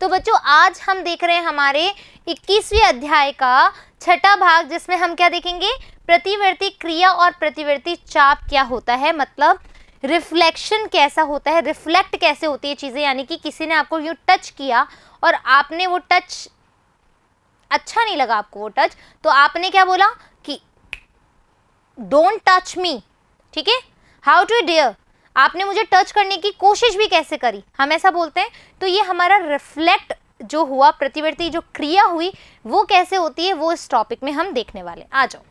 तो बच्चों आज हम देख रहे हैं हमारे 21वें अध्याय का छठा भाग जिसमें हम क्या देखेंगे प्रतिवर्ती क्रिया और प्रतिवर्ती चाप क्या होता है मतलब रिफ्लेक्शन कैसा होता है रिफ्लेक्ट कैसे होती है चीज़ें यानी कि किसी ने आपको यूँ टच किया और आपने वो टच अच्छा नहीं लगा आपको वो टच तो आपने क्या बोला कि डोंट टच मी ठीक है हाउ टू डेयर आपने मुझे टच करने की कोशिश भी कैसे करी हम ऐसा बोलते हैं तो ये हमारा रिफ्लेक्ट जो हुआ प्रतिवर्ती जो क्रिया हुई वो कैसे होती है वो इस टॉपिक में हम देखने वाले आ जाओ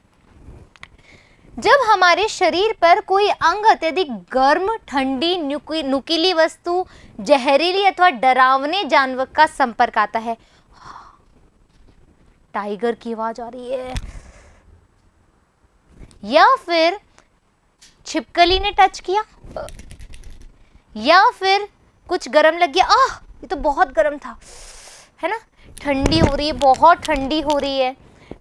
जब हमारे शरीर पर कोई अंग अत्यधिक गर्म ठंडी नुकीली वस्तु जहरीली अथवा डरावने जानवर का संपर्क आता है टाइगर की आवाज आ रही है या फिर छिपकली ने टच किया या फिर कुछ गर्म लग गया आह ये तो बहुत गर्म था है ना ठंडी हो रही है बहुत ठंडी हो रही है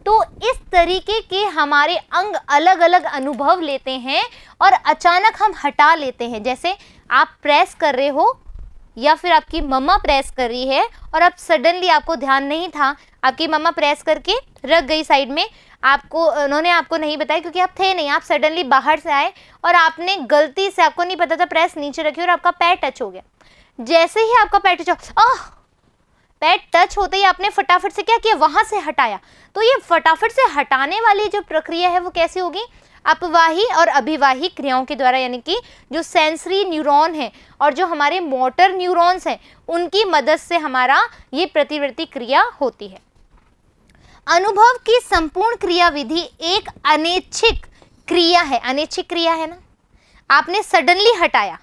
तो इस तरीके के हमारे अंग अलग अलग अनुभव लेते हैं और अचानक हम हटा लेते हैं जैसे आप प्रेस कर रहे हो या फिर आपकी मम्मा प्रेस कर रही है और अब सडनली आपको ध्यान नहीं था आपकी मम्मा प्रेस करके रख गई साइड में आपको उन्होंने आपको नहीं बताया क्योंकि आप थे नहीं आप सडनली बाहर से आए और आपने गलती से आपको नहीं पता था प्रेस नीचे रखी और आपका पैर टच हो गया जैसे ही आपका पैर टच हो पैर टच होते ही आपने फटाफट से क्या किया वहाँ से हटाया तो ये फटाफट से हटाने वाली जो प्रक्रिया है वो कैसी होगी अपवाही और अभिवाही क्रियाओं के द्वारा यानी कि जो सेंसरी न्यूरॉन है और जो हमारे मोटर न्यूरॉन्स हैं उनकी मदद से हमारा ये प्रतिवर्ती क्रिया होती है अनुभव की संपूर्ण क्रिया विधि एक अनैच्छिक क्रिया है अनैच्छिक क्रिया है ना आपने सडनली हटाया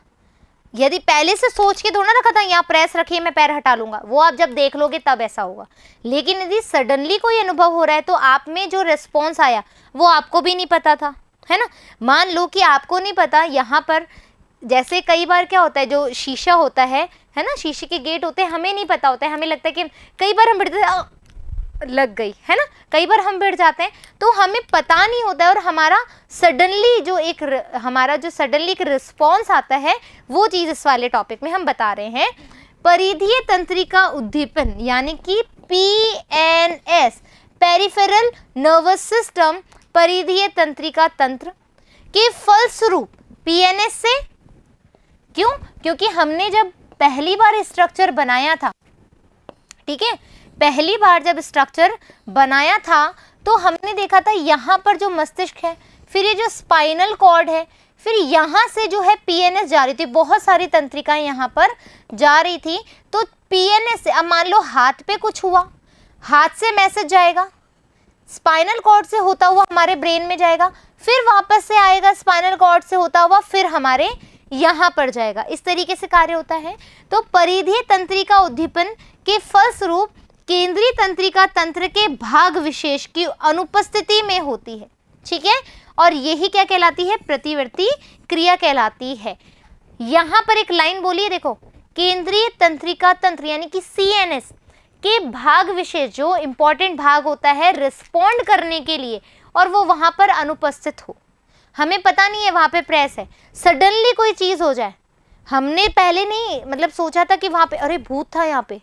यदि पहले से सोच के थोड़ा रखा था यहाँ प्रेस रखिए मैं पैर हटा लूँगा वो आप जब देख लोगे तब ऐसा होगा लेकिन यदि सडनली कोई अनुभव हो रहा है तो आप में जो रिस्पॉन्स आया वो आपको भी नहीं पता था है ना मान लो कि आपको नहीं पता यहाँ पर जैसे कई बार क्या होता है जो शीशा होता है है ना शीशे के गेट होते हैं हमें नहीं पता होता है हमें लगता है कि कई बार हम बैठते लग गई है ना कई बार हम बैठ जाते हैं तो हमें पता नहीं होता है और हमारा सडनली जो एक र, हमारा जो सडनली एक रिस्पॉन्स आता है वो चीज़ इस वाले टॉपिक में हम बता रहे हैं परिधीय तंत्रिका उद्दीपन यानी कि P N S peripheral nervous system परिधीय तंत्रिका तंत्र के फलस्वरूप पीएनएस से क्यों क्योंकि हमने जब पहली बार स्ट्रक्चर बनाया था ठीक है पहली बार जब स्ट्रक्चर बनाया था तो हमने देखा था यहाँ पर जो मस्तिष्क है फिर ये जो स्पाइनल कॉर्ड है फिर यहाँ से जो है पीएनएस जा रही थी बहुत सारी तंत्रिकाएं यहाँ पर जा रही थी तो पीएनएस से अब मान लो हाथ पे कुछ हुआ हाथ से मैसेज जाएगा स्पाइनल कॉर्ड से होता हुआ हमारे ब्रेन में जाएगा फिर वापस से आएगा स्पाइनल कॉर्ड से होता हुआ फिर हमारे यहाँ पर जाएगा इस तरीके से कार्य होता है तो परिधीय तंत्रिका उद्दीपन के फलस्वरूप केंद्रीय तंत्रिका तंत्र के भाग विशेष की अनुपस्थिति में होती है ठीक है और यही क्या कहलाती है प्रतिवर्ती क्रिया कहलाती है यहाँ पर एक लाइन बोलिए देखो केंद्रीय तंत्रिका तंत्र यानी कि सी के भाग विशेष जो इम्पॉर्टेंट भाग होता है रिस्पॉन्ड करने के लिए और वो वहाँ पर अनुपस्थित हो हमें पता नहीं है वहाँ पे प्रेस है सडनली कोई चीज़ हो जाए हमने पहले नहीं मतलब सोचा था कि वहाँ पे अरे भूत था यहाँ पे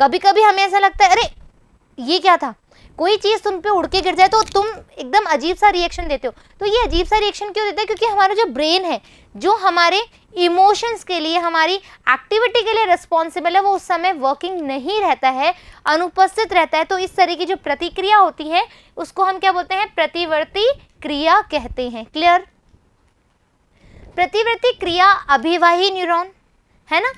कभी कभी हमें ऐसा लगता है अरे ये क्या था कोई चीज़ तुम पे उड़ के गिर जाए तो तुम एकदम अजीब सा रिएक्शन देते हो तो ये अजीब सा रिएक्शन क्यों देता है क्योंकि हमारा जो ब्रेन है जो हमारे इमोशंस के लिए हमारी एक्टिविटी के लिए रिस्पॉन्सिबल है वो उस समय वर्किंग नहीं रहता है अनुपस्थित रहता है तो इस तरह की जो प्रतिक्रिया होती है उसको हम क्या बोलते हैं प्रतिवर्ती क्रिया कहते हैं क्लियर प्रतिवर्ती क्रिया अभिवाही न्यूरॉन है ना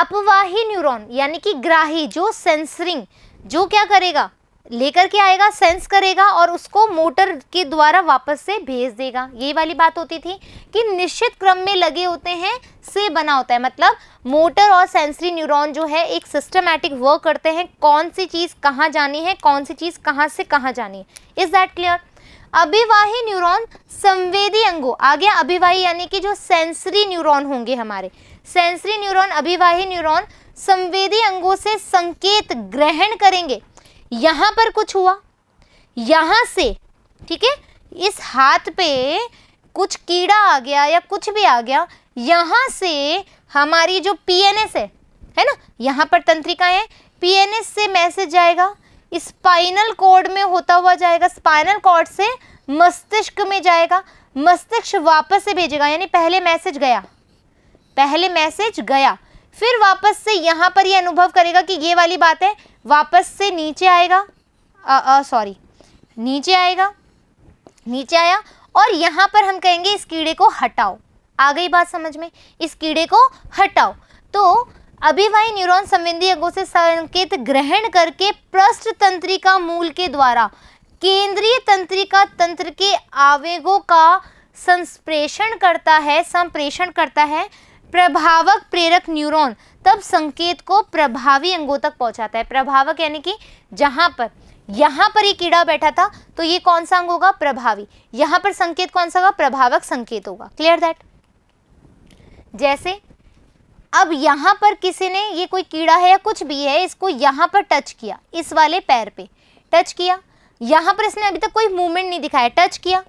अपवाही न्यूरॉन यानी कि ग्राही जो सेंसरिंग जो क्या करेगा लेकर के आएगा सेंस करेगा और उसको मोटर के द्वारा वापस से भेज देगा ये वाली बात होती थी कि निश्चित क्रम में लगे होते हैं से बना होता है मतलब मोटर और सेंसरी न्यूरॉन जो है एक सिस्टमैटिक वर्क करते हैं कौन सी चीज़ कहाँ जानी है कौन सी चीज़ कहाँ से कहाँ जानी है इज़ दैट क्लियर अभिवाही न्यूरोन संवेदी अंगों गया अभिवाही यानी कि जो सेंसरी न्यूरोन होंगे हमारे सेंसरी न्यूरोन अभिवाही न्यूरोन संवेदी अंगों से संकेत ग्रहण करेंगे यहाँ पर कुछ हुआ यहाँ से ठीक है इस हाथ पे कुछ कीड़ा आ गया या कुछ भी आ गया यहाँ से हमारी जो पीएनएस है है ना यहाँ पर तंत्रिकाएं हैं पीएनएस से मैसेज जाएगा स्पाइनल कोड में होता हुआ जाएगा स्पाइनल कोड से मस्तिष्क में जाएगा मस्तिष्क वापस से भेजेगा यानी पहले मैसेज गया पहले मैसेज गया फिर वापस से यहाँ पर ये यह अनुभव करेगा कि ये वाली बात है वापस से नीचे आएगा सॉरी नीचे आएगा नीचे आया और यहाँ पर हम कहेंगे इस कीड़े को हटाओ आ गई बात समझ में इस कीड़े को हटाओ तो अभिवाही न्यूरॉन संबंधी अंगों से संकेत ग्रहण करके पृष्ठ तंत्रिका मूल के द्वारा केंद्रीय तंत्रिका तंत्र के आवेगों का संप्रेषण करता है संप्रेषण करता है प्रभावक प्रेरक न्यूरॉन तब संकेत को प्रभावी अंगों तक पहुंचाता है प्रभावक यानी कि जहां पर यहाँ पर ये कीड़ा बैठा था तो ये कौन सा अंग होगा प्रभावी यहाँ पर संकेत कौन सा होगा प्रभावक संकेत होगा क्लियर दैट जैसे अब यहाँ पर किसी ने ये कोई कीड़ा है या कुछ भी है इसको यहाँ पर टच किया इस वाले पैर पे टच किया यहाँ पर इसने अभी तक कोई मूवमेंट नहीं दिखाया टच किया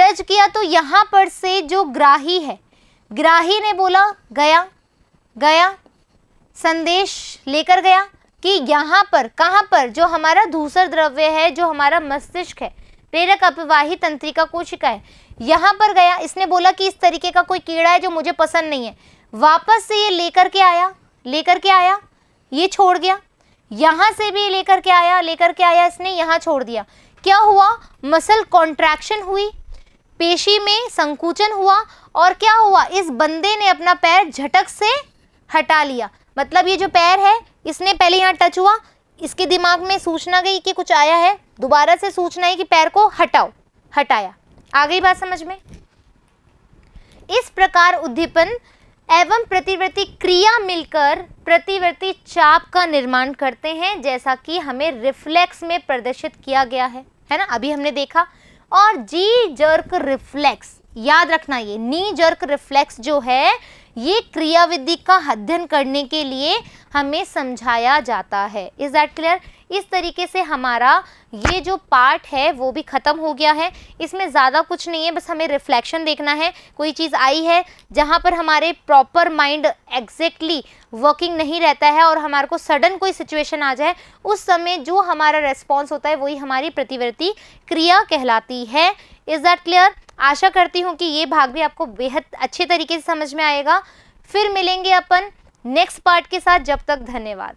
टच किया तो यहाँ पर से जो ग्राही है ग्राही ने बोला गया गया संदेश लेकर गया कि यहाँ पर कहाँ पर जो हमारा दूसर द्रव्य है जो हमारा मस्तिष्क है प्रेरक अपवाही तंत्रिका कोशिका है यहाँ पर गया इसने बोला कि इस तरीके का कोई कीड़ा है जो मुझे पसंद नहीं है वापस से ये लेकर के आया लेकर के आया ये छोड़ गया यहाँ से भी लेकर के आया लेकर के आया इसने यहाँ छोड़ दिया क्या हुआ मसल कॉन्ट्रैक्शन हुई पेशी में संकुचन हुआ और क्या हुआ इस बंदे ने अपना पैर झटक से हटा लिया मतलब ये जो पैर है इसने पहले यहाँ टच हुआ इसके दिमाग में सूचना गई कि कुछ आया है दोबारा से सूचना है कि पैर को हटाओ हटाया आ गई बात समझ में इस प्रकार उद्दीपन एवं प्रतिवर्ती क्रिया मिलकर प्रतिवर्ती चाप का निर्माण करते हैं जैसा कि हमें रिफ्लेक्स में प्रदर्शित किया गया है है ना अभी हमने देखा और जी जर्क रिफ्लेक्स याद रखना ये नी जर्क रिफ्लेक्स जो है ये क्रियाविधि का अध्ययन करने के लिए हमें समझाया जाता है इज़ दैट क्लियर इस तरीके से हमारा ये जो पार्ट है वो भी ख़त्म हो गया है इसमें ज़्यादा कुछ नहीं है बस हमें रिफ्लेक्शन देखना है कोई चीज़ आई है जहाँ पर हमारे प्रॉपर माइंड एग्जैक्टली वर्किंग नहीं रहता है और हमारे को सडन कोई सिचुएशन आ जाए उस समय जो हमारा रेस्पॉन्स होता है वही हमारी प्रतिवर्ती क्रिया कहलाती है इज़ दैट क्लियर आशा करती हूँ कि ये भाग भी आपको बेहद अच्छे तरीके से समझ में आएगा फिर मिलेंगे अपन नेक्स्ट पार्ट के साथ जब तक धन्यवाद